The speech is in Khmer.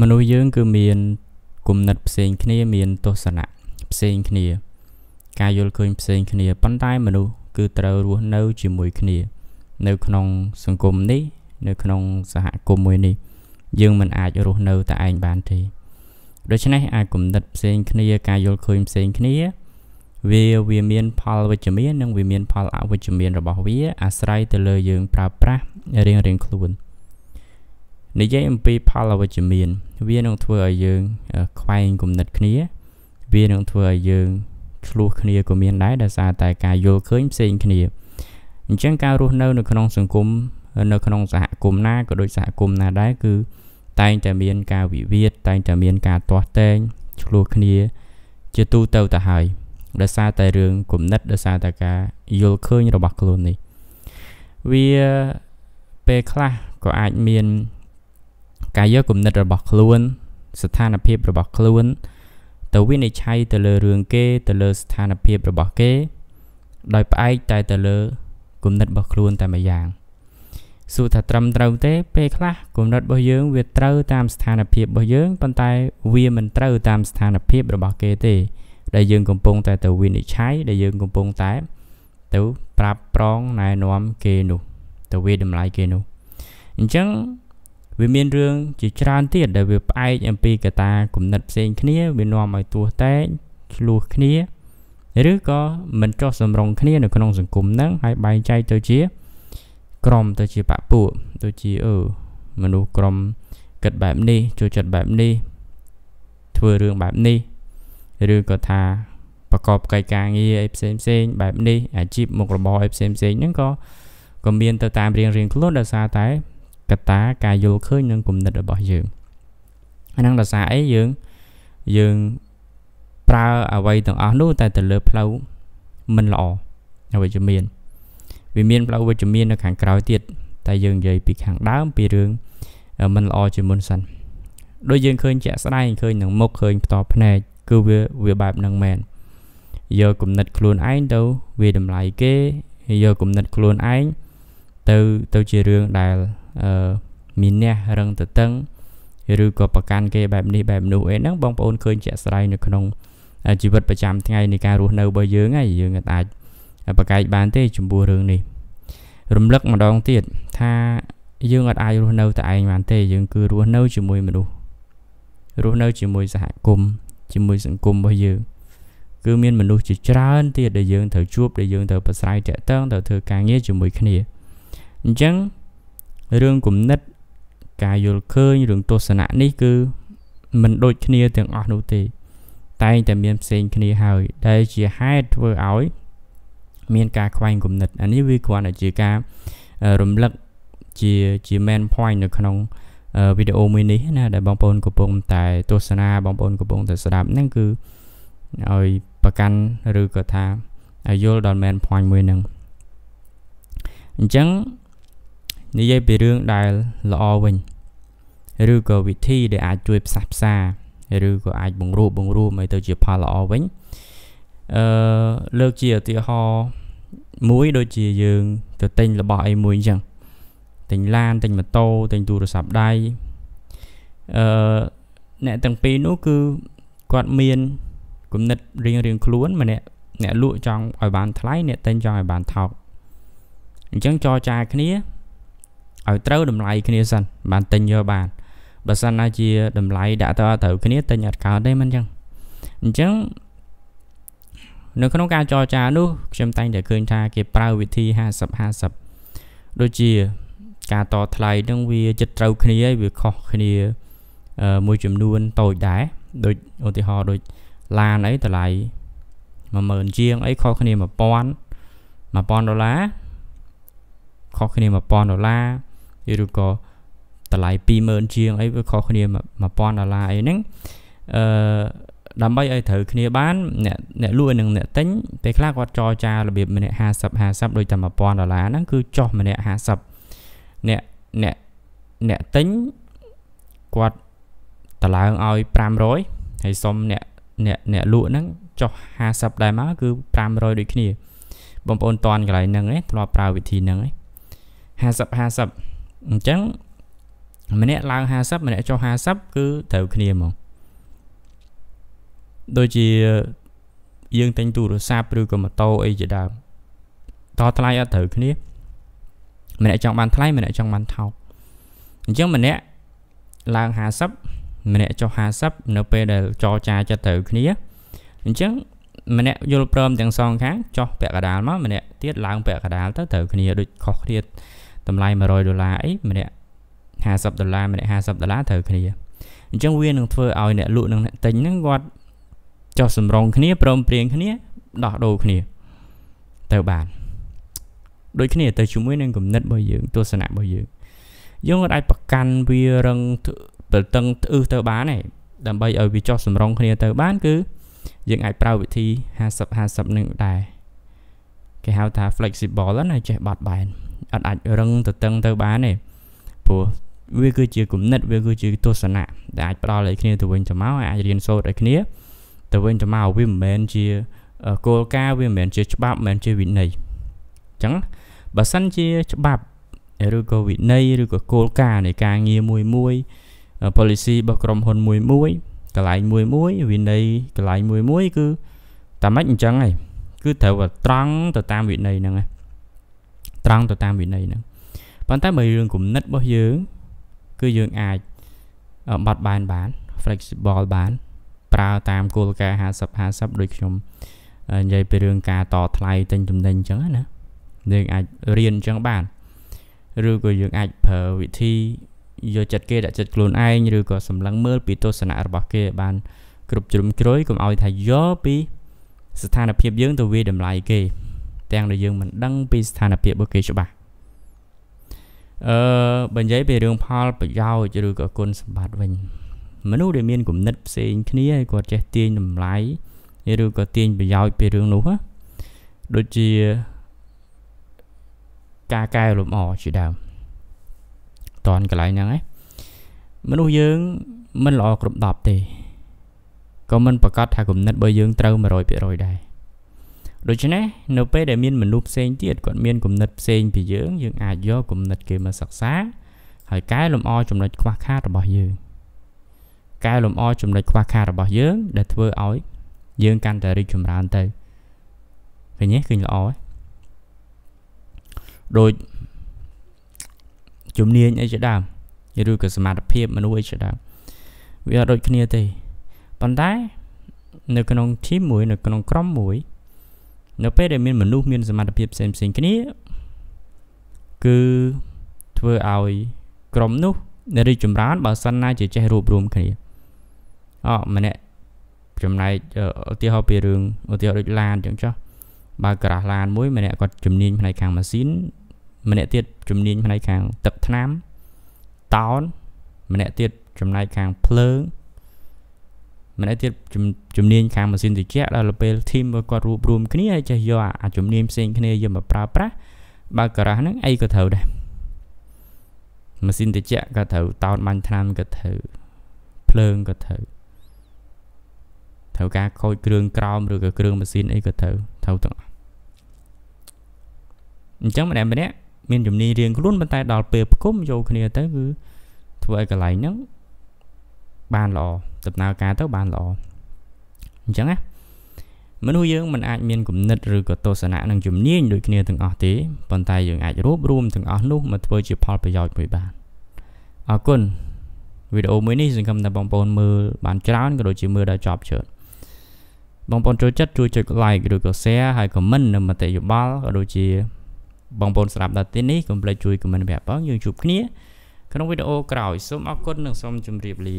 មនុស្សយើង គឺមានគំនិតផ្សេងគ្នាមានទស្សនៈផ្សេងគ្នាការយល់ឃើញផ្សេងគ្នាប៉ុន្តែមនុស្សគឺត្រូវរស់នៅ ជាមួយគ្នា នៅ ក្នុងសង្គមនេះ នៅ ក្នុងសហគមន៍មួយនេះ យើងមិនអាចរស់នៅតែឯងបានទេដូច្នេះអាចគំនិតផ្សេងគ្នា ការយល់ឃើញផ្សេងគ្នាវាវាមានផលវិជ្ជមាននិងវាមាន ផលអវិជ្ជមានរបស់វាអាស្រ័យទៅលើយើង ប្រើប្រាស់រៀងៗខ្លួន។និយាយអំពីផលអវិជ្ជមាន វានឹងធ្វើឲ្យយើងខ្វែងគំនិតគ្នា វានឹងធ្វើឲ្យយើងឆ្លោះគ្នាក៏មានដែរដោយសារតែការយល់ឃើញផ្សេង គ្នាអញ្ចឹងការរស់នៅនៅក្នុង សង្គមនៅ ក្នុងសហគមន៍ណាក៏ដូចសហគមន៍ណាដែរគឺ តែងតែមាន ការវិវាទតែងតែមាន ការទាស់ទែងឆ្លោះគ្នាជាទូទៅទៅហើយដោយសារតែរឿងគំនិតដោយសារតែការយល់ឃើញរបស់ខ្លួននេះវាពេលខ្លះក៏អាចមានការយកគំនិតរបស់ខ្លួន ស្ថានភាពរបស់ខ្លួនទៅវិនិច្ឆ័យទៅលើរឿងគេទៅលើស្ថានភាពរបស់គេដោយផ្អែកតែទៅលើគំនិតរបស់ខ្លួនតែម្យ៉ាងសួរថាត្រឹមត្រូវទេពេលខ្លះគំនិតរបស់យើង វាត្រូវតាមស្ថានភាពរបស់យើងប៉ុន្តែវាមិនត្រូវតាមស្ថានភាពរបស់គេទេដែលយើងកំពុងតែទៅវិនិច្ឆ័យដែលយើងកំពុងតែ ទៅប្រាប់ប្រងណែនាំគេនោះទៅវាតម្លៃគេនោះអញ្ចឹងវាមានរឿងជាច្រើនទៀតដែលវាផ្អែកអំពីកត្តាគំនិតផ្សេងគ្នា វានាំឲ្យទោះតែកឆ្លោះគ្នាឬក៏មិនចោះសម្រុងគ្នានៅក្នុង សង្គមហ្នឹងហើយបែងចែកទៅជា ក្រុមទៅជាបពួកទៅជាអឺមនុស្សក្រុមគិតបែបនេះចូលចិត្តបែបនេះ ធ្វើរឿងបែបនេះ ឬក៏ថាប្រកបកិច្ចការងារអីផ្សេងផ្សេងបែបនេះអាជីពមុខរបរអីផ្សេងផ្សេងហ្នឹងក៏ក៏មានទៅតាមរៀងរៀងខ្លួនដោយសារតែកត្តាការយល់ឃើញនិងគំនិតរបស់យើងអាហ្នឹងដោយសារអីយើងយើងប្រើអ្វីទាំងអស់នោះ តែទៅលើផ្លូវមិនល្អអវិជ្ជមានវាមានផ្លូវវិជ្ជមាននៅខាងក្រោយទៀតតែយើងនិយាយពីខាងដើមពីរឿងមិនល្អជាមុនសិនដូចយើងឃើញជាក់ស្ដែងឃើញនឹងមុខឃើញផ្ទាល់ភ្នែកគឺវាវាបែបហ្នឹងមែនយកគំនិតខ្លួនឯងទៅវាតម្លៃគេយកគំនិតខ្លួនឯងទៅទៅជារឿងដែលអឺមានះរឹងតតឹងឬក៏ប្រកាន់គេបែបនេះបែបនោះអីហ្នឹងបងប្អូនឃើញជាក់ស្ដែងនៅក្នុងជីវិតប្រចាំថ្ងៃនៃការរស់នៅរបស់យើងហើយយើងអាចប្រកែកបានទេ ចំពោះរឿងនេះរំលឹកម្ដងទៀតថាយើងអត់អាចរស់នៅតែឯងបានទេ យើងគឺរស់នៅជាមួយមនុស្សរស់នៅ ជាមួយសហគមន៍ជាមួយសង្គមរបស់យើងគឺមានមនុស្សជាច្រើនទៀតដែលយើងត្រូវជួបដែលយើងត្រូវប្រស្រ័យតាក់ទងត្រូវធ្វើការងារជាមួយគ្នាអញ្ចឹងរឿងគំនិតការយល់ឃើញរឿងទស្សនៈនេះគឺมันដូច គ្នាទាំងអស់នោះទេតែងតែមានផ្សេងគ្នាហើយដែលជាហេតុធ្វើឲ្យ មានការខ្វែងគំនិតអានេះវាគ្រាន់តែជាការរំលឹកជាជា main point នៅ ក្នុងវីដេអូមួយនេះណាដែលបងប្អូនកំពុង តែទស្សនាបងប្អូនកំពុងតែស្ដាប់ហ្នឹងគឺឲ្យប្រកាន់ឬក៏ថាឲ្យយល់ដល់ main point មួយហ្នឹងអញ្ចឹងនិយាយពីរឿងដែលល្អវិញឬក៏វិធីដែលអាចជួយផ្សះផ្សាឬក៏អាចបង្រួបបង្រួមឲ្យទៅជាផលល្អវិញអឺលើកជាឧទាហរណ៍មួយដូចជាយើង ទៅទិញរបស់អីមួយអញ្ចឹងទិញឡានទិញម៉ូតូទិញទូរស័ព្ទដៃអឺអ្នកទាំងពីរនោះគឺគាត់មានគំនិតរៀងរៀងខ្លួនម្នាក់អ្នកលក់ចង់ឲ្យបានថ្លៃអ្នកទិញចង់ឲ្យបានថោកអញ្ចឹងចរចាគ្នាឲ្យត្រូវតម្លៃគ្នាសិនបានទិញយកបានបើសិនណាជាតម្លៃដាក់ទៅត្រូវគ្នាទិញអត់កើតទេមិនអញ្ចឹងអញ្ចឹងនៅក្នុងការចរចានោះ ខ្ញុំតែងតែឃើញថាគេប្រើវិធី50 50ដូចជាការតថ្លៃនឹងវាចិត្តត្រូវគ្នាហើយវាខុសគ្នាមួយចំនួនតូចដែរដូចឧទាហរណ៍ដូចឡានអីតម្លៃ10000ជាងអីខុសគ្នា1000 1000ដុល្លារខុសគ្នា1000ដុល្លារឬក៏តម្លៃ20000ជាងអីវាខុសគ្នា1000ដុល្លារអីហ្នឹងអឺដើម្បីឲ្យត្រូវគ្នាបានអ្នកអ្នកលក់និងអ្នកទិញពេលខ្លះគាត់ចរចារបៀបម្នាក់50 50ដូចតែ1000ដុល្លារហ្នឹងគឺចុះម្នាក់50អ្នកអ្នកអ្នកទិញគាត់តម្លើងឲ្យ500ហើយសុំអ្នកអ្នកអ្នកលក់ហ្នឹងចុះ50ដែរមកគឺ500ដូចគ្នាបងប្អូនតន់កន្លែងហ្នឹងឯងធ្លាប់ប្រើវិធីហ្នឹងឯង50 50អញ្ចឹងម្នាក់ឡើង50ម្នាក់ចុះ50គឺត្រូវគ្នាហ្មងដូចជាយើងទិញទូរស័ព្ទឬក៏ម៉ូតូអីជាដើមតថ្លៃអត់ត្រូវគ្នា ម្នាក់ចង់បានថ្លៃម្នាក់ចង់បានថោកអញ្ចឹងម្នាក់ឡើង50ម្នាក់ចុះ50នៅពេលដែលចរចាចិត្តត្រូវគ្នាអញ្ចឹងម្នាក់យល់ព្រមទាំងសងខាងចុះពាក់កណ្ដាលមកម្នាក់ទៀតឡើងពាក់កណ្ដាលទៅត្រូវគ្នាដូចខុសគ្នាតម្លៃ100ដុល្លារអីម្នាក់50ដុល្លារម្នាក់50ដុល្លារត្រូវគ្នាអញ្ចឹងវានឹងធ្វើឲ្យអ្នកលក់និងអ្នកទិញហ្នឹងគាត់ចុះសម្រងគ្នាព្រមព្រៀងគ្នាដោះដូរគ្នាទៅបាន ដូចគ្នាទៅជាមួយនឹងគំនិតរបស់យើងទស្សនៈរបស់យើងយើងអាចប្រកាន់វារឹងប្រតឹងត្អឹសទៅបានទេដើម្បីឲ្យវាចុះសម្រងគ្នា ទៅបាន គឺ យើងអាចប្រើវិធី50 50នឹងដែរគេហៅថា flexible ណាចេះបត់បែនអត់អាចរឹងទៅតឹងទៅបានទេព្រោះវាគឺជាគំនិតវាគឺជាទស្សនៈដែលអាចផ្ដល់ឲ្យគ្នាទៅវិញទៅមកអាចរៀនសូត្រឲ្យគ្នាទៅវិញទៅមកវាមិនមែនជាគោលការណ៍វាមិនមែនជាច្បាប់មិនមែនជាវិន័យអញ្ចឹងបើសិនជាច្បាប់ឬក៏វិន័យឬក៏គោលការណ៍នៃការងារមួយមួយ policy របស់ក្រុមហ៊ុនមួយមួយកន្លែងមួយមួយវិន័យកន្លែងមួយមួយ គឺតែម៉េចអញ្ចឹងឯងគឺត្រូវត្រង់ទៅតាមវិន័យហ្នឹងត្រង់ទៅតាមវិន័យហ្នឹងប៉ុន្តែបើរឿងគំនិតរបស់យើងគឺយើងអាចបត់បែនបាន flexible បាន ប្រើតាមគោលការណ៍50 50ដូចខ្ញុំនិយាយពីរឿងការតថ្លៃទិញទំនិញអញ្ចឹងណាយើងអាចរៀនអញ្ចឹងបានឬក៏យើងអាចប្រើវិធីយកចិត្តគេដាក់ចិត្តខ្លួនឯងឬក៏សម្លឹងមើលពីទស្សនៈរបស់គេបានគ្រប់ជ្រុំជ្រោយកុំឲ្យថាយកពីស្ថានភាពយើងទៅវាតម្លៃគេ ទាំងដែលយើងមិនដឹងពីស្ថានភាពរបស់គេច្បាស់អឺបើនិយាយពីរឿងផលប្រយោជន៍ឬក៏គុណសម្បត្តិវិញមនុស្សដែលមានគំនិតផ្សេងគ្នាហើយគាត់ចេះទាញតម្លៃឬក៏ទាញប្រយោជន៍ពីរឿងនោះណាដូចជាការកែលម្អជាដើមតនកន្លែងហ្នឹងឯងមនុស្សយើងមិនល្អគ្រប់10ទេក៏មិនប្រកាសថាគំនិតរបស់យើងត្រូវ100%ដែរដូច្នេះនៅពេលដែលមានមនុស្សផ្សេងទៀតគាត់មានគំនិតផ្សេងពីយើងយើងអាចយកគំនិតគេមកសិក្សា ហើយកែលម្អចំណុចខ្វះខាតរបស់យើងកែលម្អចំណុចខ្វះខាតរបស់យើង ដែលធ្វើឲ្យ យើងកាន់តែរីកចម្រើនទៅឃើញទេគឺល្អទេដូចជំនាញអីជាដើមឬក៏សមត្ថភាពមនុស្សអីជាដើមវាដូចគ្នាទេប៉ុន្តែនៅក្នុង team មួយ នៅ ក្នុងក្រុមមួយ នៅពេលដែលមានមនុស្សមានសមត្ថភាពផ្សេងផ្សេងគ្នាគឺធ្វើឲ្យក្រុមនោះរីកចម្រើនបើសិនណា ជាចេះរួបរวมគ្នាអម្នាក់ចំណែកឧទាហរណ៍ពីរឿងឧទាហរណ៍ដូចឡានអញ្ចឹងចុះបើក្រាស់ឡានមួយម្នាក់គាត់ជំនាញផ្នែកខាងម៉ាស៊ីនម្នាក់ទៀតជំនាញផ្នែកខាងទឹកថ្នាំតោនម្នាក់ទៀតចំណែកខាងភ្លើងម្នាក់ទៀតជំនាញខាងម៉ាស៊ីនត្រជាក់ដល់ពេល team របស់គាត់រួបរวมគ្នាហើយចេះយកអាជំនាញផ្សេងគ្នាយកមកប្រើប្រាស់បើការ៉ាស់ហ្នឹងអីក៏ត្រូវដែរម៉ាស៊ីនត្រជាក់ក៏ត្រូវតោនបាញ់ថ្នាំក៏ត្រូវភ្លើងក៏ត្រូវត្រូវការខូចគ្រឿងក្រោមឬក៏គ្រឿងម៉ាស៊ីនអីក៏ត្រូវត្រូវទាំងអស់អញ្ចឹងម្នាក់ម្នាក់មានជំនាញរៀងខ្លួនប៉ុន្តែដល់ពេលផ្គុំយកគ្នាទៅគឺធ្វើឲ្យកន្លែងហ្នឹងបានល្អដំណើរការទៅបានល្អអញ្ចឹងណាមនុស្សយើងមិនអាចមានគំនិតឬក៏ទស្សនៈនឹងជំនាញដូចគ្នាទាំងអស់ទេប៉ុន្តែយើងអាចរួបរวมទាំងអស់នោះមកធ្វើជាផលប្រយោជន៍មួយបានអរគុណវីដេអូមួយនេះសង្ឃឹមថាបងប្អូនមើលបានច្រើនក៏ដូចជាមើលដល់ចប់ជឿនបងប្អូនចូលចិត្តជួយចុច like ឬក៏ share ហើយ comment នៅមតិយោបល់ក៏ដូចជា បងប្អូនស្ដាប់ដល់ទីនេះកុំភ្លេចជួយ comment ប្រាប់ផងយើងជួបគ្នាក្នុងវីដេអូក្រោយសូមអរគុណនិងសូមជម្រាបលា